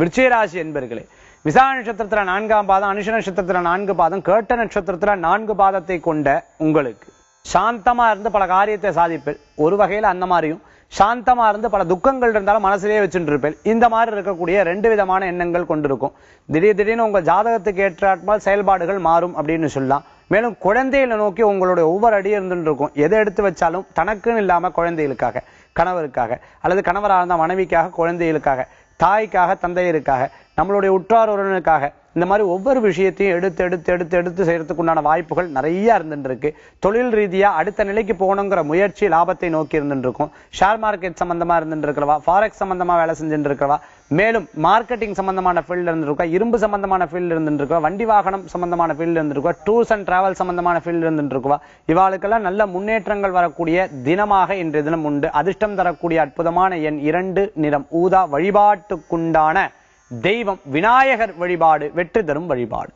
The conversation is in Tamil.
விருச்சிகராசி என்பர்களே விசா நட்சத்திரத்தில் நான்காம் பாதம் அனுஷ நட்சத்திரத்தில் நான்கு பாதம் கேட்ட நட்சத்திரத்தில் நான்கு பாதத்தை கொண்ட உங்களுக்கு சாந்தமாக இருந்து பல காரியத்தை சாதிப்பேன் ஒரு வகையில் அந்த மாதிரியும் சாந்தமாக இருந்து பல துக்கங்கள் இருந்தாலும் மனசுலேயே வச்சுட்டு இருப்பேன் இந்த மாதிரி இருக்கக்கூடிய ரெண்டு விதமான எண்ணங்கள் கொண்டிருக்கும் திடீர் திடீர்னு உங்கள் ஜாதகத்துக்கு ஏற்றாற்பால் செயல்பாடுகள் மாறும் அப்படின்னு சொல்லலாம் மேலும் குழந்தைகளை நோக்கி உங்களுடைய ஒவ்வொரு அடி இருந்துட்டு இருக்கும் எதை எடுத்து வச்சாலும் தனக்குன்னு இல்லாமல் குழந்தைகளுக்காக கணவருக்காக அல்லது கணவராக இருந்தால் மனைவிக்காக குழந்தைகளுக்காக தாய்க்காக தந்தையருக்காக நம்மளுடைய உற்றார் உறவினருக்காக இந்த மாதிரி ஒவ்வொரு விஷயத்தையும் எடுத்து எடுத்து எடுத்து எடுத்து செய்யறதுக்கு உண்டான வாய்ப்புகள் நிறைய இருந்துருக்கு தொழில் ரீதியா அடுத்த நிலைக்கு போகணுங்கிற முயற்சி லாபத்தை நோக்கி இருந்துருக்கும் ஷேர் மார்க்கெட் சம்பந்தமா இருந்துருக்கிறவா ஃபாரெக்ஸ் சம்பந்தமா வேலை செஞ்சுட்டு இருக்கிறவா மேலும் மார்க்கெட்டிங் சம்பந்தமான ஃபீல்டு இருந்திருக்கா இரும்பு சம்பந்தமான ஃபீல்டு இருந்துருக்கா வண்டி வாகனம் சம்பந்தமான ஃபீல்டு இருந்திருக்கா டூர்ஸ் அண்ட் டிராவல் சம்பந்தமான ஃபீல்டு இருந்துருக்குவா இவாளுக்கெல்லாம் நல்ல முன்னேற்றங்கள் வரக்கூடிய தினமாக இன்றைய தினம் உண்டு அதிர்ஷ்டம் தரக்கூடிய அற்புதமான எண் இரண்டு நிறம் ஊதா வழிபாட்டுக்குண்டான தெய்வம் விநாயகர் வழிபாடு வெற்றி தரும் வழிபாடு